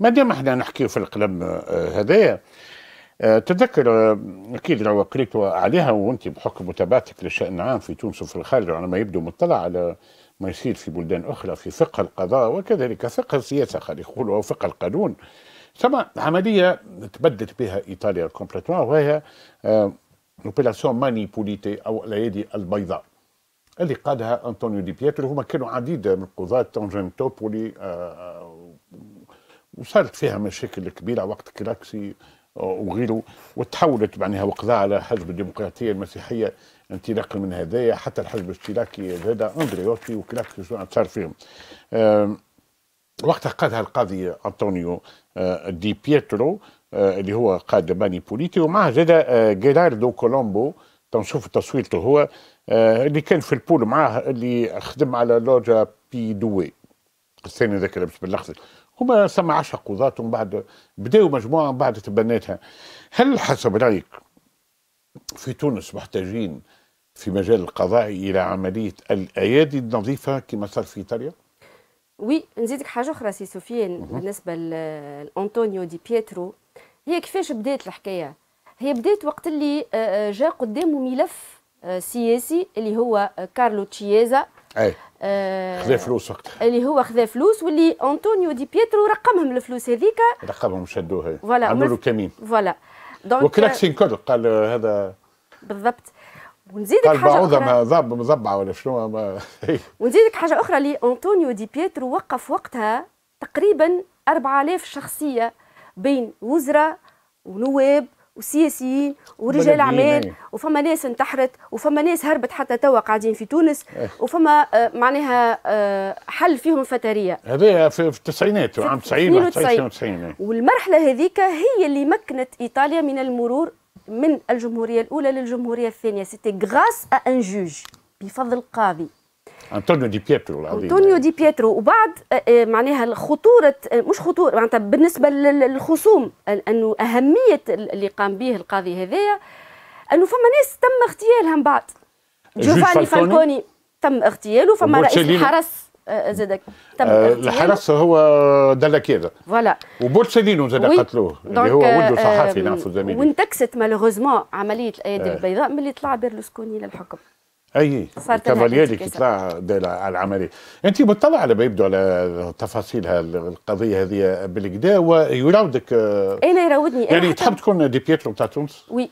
ما دام احنا نحكيو في القلم آه، هذايا آه، تذكر آه، اكيد لو قريت عليها وانت بحكم متابعتك للشان العام في تونس وفي الخارج على ما يبدو مطلع على ما يصير في بلدان اخرى في فقه القضاء وكذلك فقه السياسه خلينا يقولوا او فقه القانون ثم عمليه تبدت بها ايطاليا كومبليتومون وهي اوبيراسيون ماني بوليتي او الايادي البيضاء اللي قادها انطونيو دي بيترو هما كانوا عديد من القضاة تونجين توبولي وصارت فيها مشاكل كبيره وقت كراكسي آه، وغيره وتحولت معناها وقضاء على حزب الديمقراطيه المسيحيه انطلاقا من هذايا حتى الحزب الاشتراكي زاد اندريوتي وكراكسي صار فيهم وقتها قادها القاضي انطونيو آه، دي بيترو آه، اللي هو قائد باني بوليتي ومعه زاد جيراردو كولومبو تنشوف تصويرته هو اللي كان في البول معاه اللي خدم على لوجا بي دوي الثاني ذاك لابس بالاخضر هما ثم عشر قضاة بعد بداوا مجموعه بعد تبنيتها هل حسب رايك في تونس محتاجين في مجال القضاء الى عمليه الايادي النظيفه كما صار في ايطاليا؟ وي نزيدك حاجه اخرى سي سفيان بالنسبه لانطونيو دي بيترو هي كيفاش بدات الحكايه؟ هي بدات وقت اللي آه، آه، جاء قدامه ملف آه، سياسي اللي هو كارلو تشيزا اي آه، خذا فلوس وقتها اللي هو خذا فلوس واللي انطونيو دي بيترو رقمهم الفلوس هذيك رقمهم شدوها فوالا عملوا كمين فوالا وكلاكسين كل قال آه، هذا بالضبط ونزيدك حاجه اخرى ضب مضبعه ولا شنو ما ونزيدك حاجه اخرى اللي انطونيو دي بيترو وقف وقتها تقريبا 4000 شخصيه بين وزراء ونواب وسياسيين ورجال اعمال وفما ناس انتحرت وفما ناس هربت حتى توا قاعدين في تونس إيه. وفما آه، معناها آه، حل فيهم الفتريه هذا في التسعينات عام 90 90 إيه. والمرحله هذيك هي اللي مكنت ايطاليا من المرور من الجمهوريه الاولى للجمهوريه الثانيه سيتي غراس ان جوج بفضل قاضي انطونيو دي بيترو العظيم انطونيو دي بيترو وبعد آه، آه، معناها خطوره آه، مش خطوره معناتها بالنسبه للخصوم انه اهميه اللي قام به القاضي هذايا انه فما ناس تم اغتيالها من بعد جوفاني فالكوني تم اغتياله فما رئيس الحرس زادك تم اغتياله الحرس هو دلك هذا فوالا وبورسلينو زاد قتلوه اللي هو ولده صحفي نعرفه زميلي وانتكست مالوغوزمون عمليه الايادي البيضاء ملي طلع بيرلوسكوني للحكم اي كافاليري يطلع على العمليه انت بتطلع على ما يبدو على تفاصيل القضيه هذه بالكدا ويراودك انا يراودني يعني تحب تكون دي بيترو بتاع تونس وي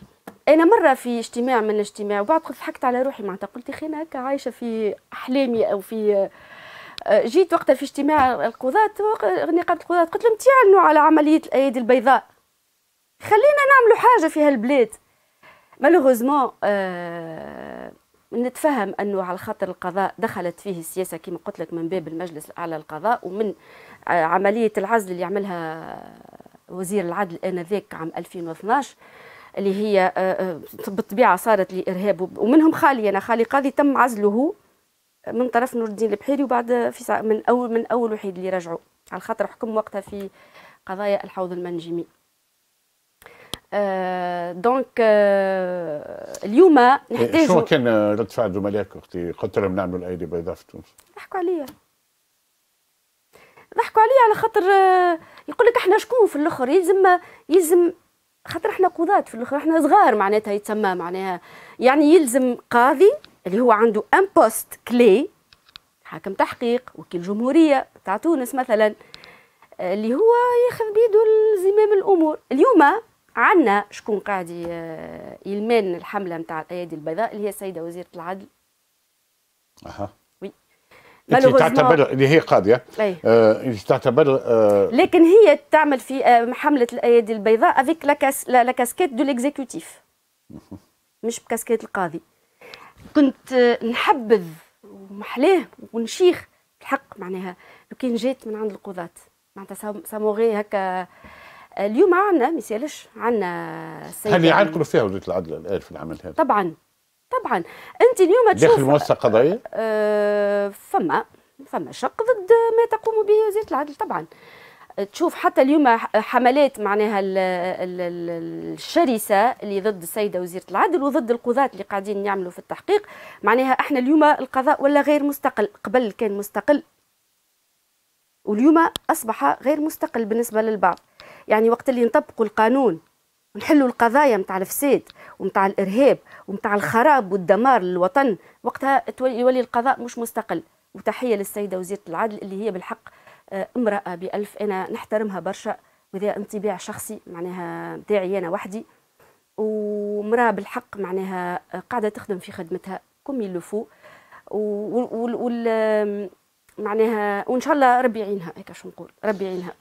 انا مره في اجتماع من الاجتماع وبعد قلت ضحكت على روحي معناتها قلت يا اخي انا هكا عايشه في احلامي او في آه، جيت وقتها في اجتماع القضاة نقابة القضاة قلت لهم تعلنوا على عملية الأيادي البيضاء خلينا نعملوا حاجة في هالبلاد مالوغوزمون نتفهم انه على خاطر القضاء دخلت فيه السياسه كما قلت لك من باب المجلس الاعلى للقضاء ومن آه، عمليه العزل اللي عملها وزير العدل انذاك عام 2012 اللي هي آه، آه، بالطبيعه صارت لارهاب ومنهم خالي انا خالي قاضي تم عزله من طرف نور الدين البحيري وبعد في من اول من اول وحيد اللي رجعوا على خاطر حكم وقتها في قضايا الحوض المنجمي آه euh, دونك euh, اليوم نحتاج إيه، شنو كان رد فعل زملائك اختي قلت لهم نعملوا الايدي بيضاء في تونس ضحكوا عليا ضحكوا عليا على خاطر آه، يقول لك احنا شكون في الاخر يلزم يلزم خاطر احنا قضاة في الاخر احنا صغار معناتها يتسمى معناها يعني يلزم قاضي اللي هو عنده ان بوست كلي حاكم تحقيق وكيل جمهوريه تاع تونس مثلا آه، اللي هو ياخذ بيده زمام الامور اليوم عندنا شكون قاعد يلمان الحمله نتاع الايادي البيضاء اللي هي السيده وزيره العدل اها وي تعتبر اللي هي قاضيه اي آه تعتبر آه لكن هي تعمل في آه، حمله الايادي البيضاء افيك لاكاس لاكاسكيت دو ليكزيكوتيف مش بكاسكيت القاضي كنت آه، نحبذ ومحلاه ونشيخ الحق معناها لو كان جات من عند القضاة معناتها ساموغي هكا اليوم عنا ما يسالش عنا السيد هل يعرقلوا فيها وزاره العدل الان في العمل هذا؟ طبعا طبعا انت اليوم تشوف داخل مؤسسه قضائيه؟ آه فما فما شق ضد ما تقوم به وزاره العدل طبعا تشوف حتى اليوم حملات معناها الشرسه اللي ضد السيده وزيره العدل وضد القضاة اللي قاعدين يعملوا في التحقيق معناها احنا اليوم القضاء ولا غير مستقل قبل كان مستقل واليوم اصبح غير مستقل بالنسبه للبعض يعني وقت اللي نطبقوا القانون ونحلوا القضايا متاع الفساد ومتاع الارهاب ومتاع الخراب والدمار للوطن وقتها يولي القضاء مش مستقل وتحيه للسيده وزيره العدل اللي هي بالحق آه، امراه بالف انا نحترمها برشا وذا انطباع شخصي معناها تاعي انا وحدي ومراه بالحق معناها آه، قاعده تخدم في خدمتها كم يلفو و, و... و... معناها وان شاء الله ربي يعينها هيك شو نقول ربي يعينها